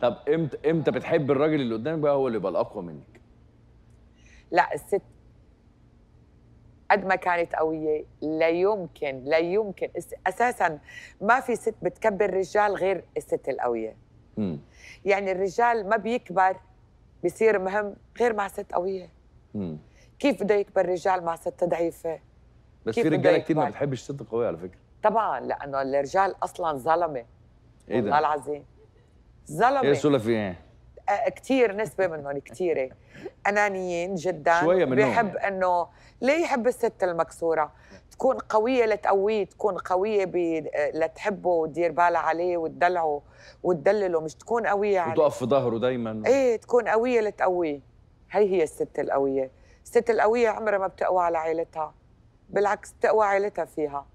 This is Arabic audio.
طب امتى امتى بتحب الراجل اللي قدامك بقى هو اللي يبقى الاقوى منك لا الست قد ما كانت قويه لا يمكن لا يمكن اساسا ما في ست بتكبر رجال غير الست القويه امم يعني الرجال ما بيكبر بيصير مهم غير مع ست قويه امم كيف بده يكبر رجال مع ست ضعيفه بس في رجاله كتير ما بتحبش الست القويه على فكره طبعا لانه الرجال اصلا ظلمه ايه ده؟ والله العظيم زلمه ايه شو ايه؟ كثير نسبة منهم كثيرة أنانيين جدا شوية منهم بيحب إنه ليه يحب الست المكسورة تكون قوية لتقويه تكون قوية ب... لتحبه وتدير بالها عليه وتدلعه وتدلله مش تكون قوية عليه يعني. وتقف في ظهره دايما إيه تكون قوية لتقويه هي هي الست القوية الست القوية عمرها ما بتقوى على عيلتها بالعكس تقوى عيلتها فيها